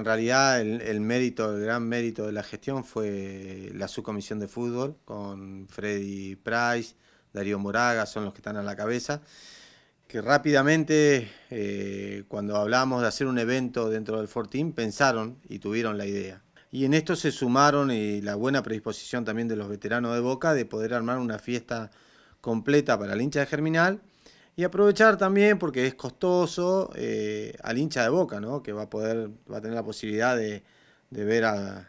En realidad el, mérito, el gran mérito de la gestión fue la subcomisión de fútbol con Freddy Price, Darío Moraga, son los que están a la cabeza, que rápidamente eh, cuando hablamos de hacer un evento dentro del Fortín pensaron y tuvieron la idea. Y en esto se sumaron y la buena predisposición también de los veteranos de Boca de poder armar una fiesta completa para el hincha de Germinal y aprovechar también, porque es costoso, eh, al hincha de boca, ¿no? Que va a poder, va a tener la posibilidad de, ver a,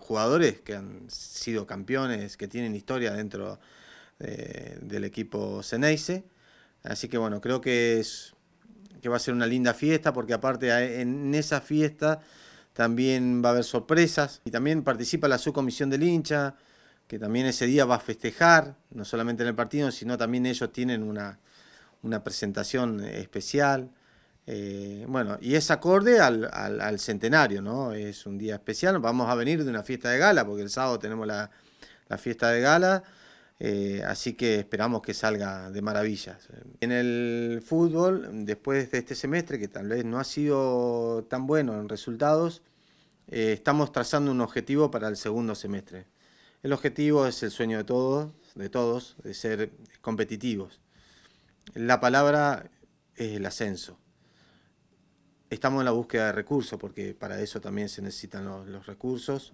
jugadores que han sido campeones, que tienen historia dentro del equipo Ceneice. Así que bueno, creo que es que va a ser una linda fiesta, porque aparte en esa fiesta también va a haber sorpresas. Y también participa la subcomisión del hincha, que también ese día va a festejar, no solamente en el partido, sino también ellos tienen una una presentación especial. Eh, bueno, y es acorde al, centenario, ¿no? Es un día especial. Vamos a venir de una fiesta de gala, porque el sábado tenemos la, fiesta de gala. Eh, así que esperamos que salga de maravillas. En el fútbol, después de este semestre, que tal vez no ha sido tan bueno en resultados, eh, estamos trazando un objetivo para el segundo semestre. El objetivo es el sueño de todos, de todos, de ser competitivos. La palabra es el ascenso. Estamos en la búsqueda de recursos, porque para eso también se necesitan los, recursos.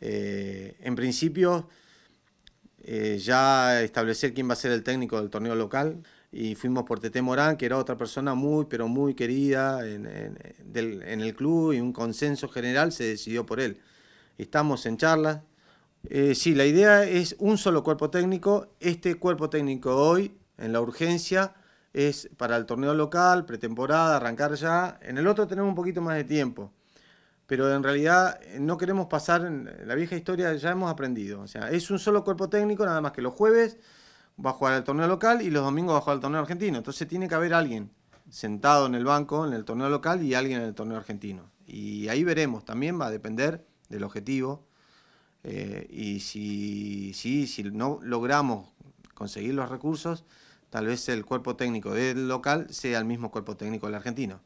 Eh, en principio, eh, ya establecer quién va a ser el técnico del torneo local y fuimos por Tete Morán, que era otra persona muy, pero muy querida en, el club y un consenso general se decidió por él. Estamos en charla. Eh, sí, la idea es un solo cuerpo técnico. Este cuerpo técnico hoy en la urgencia es para el torneo local, pretemporada, arrancar ya. En el otro tenemos un poquito más de tiempo. Pero en realidad eh, no queremos pasar, en la vieja historia ya hemos aprendido. O sea, es un solo cuerpo técnico, nada más que los jueves va a jugar el torneo local y los domingos va a jugar el torneo argentino. Entonces tiene que haber alguien sentado en el banco, en el torneo local y alguien en el torneo argentino. Y ahí veremos, también va a depender del objetivo. Eh, y si, si, si no logramos conseguir los recursos, tal vez el cuerpo técnico del local sea el mismo cuerpo técnico del argentino.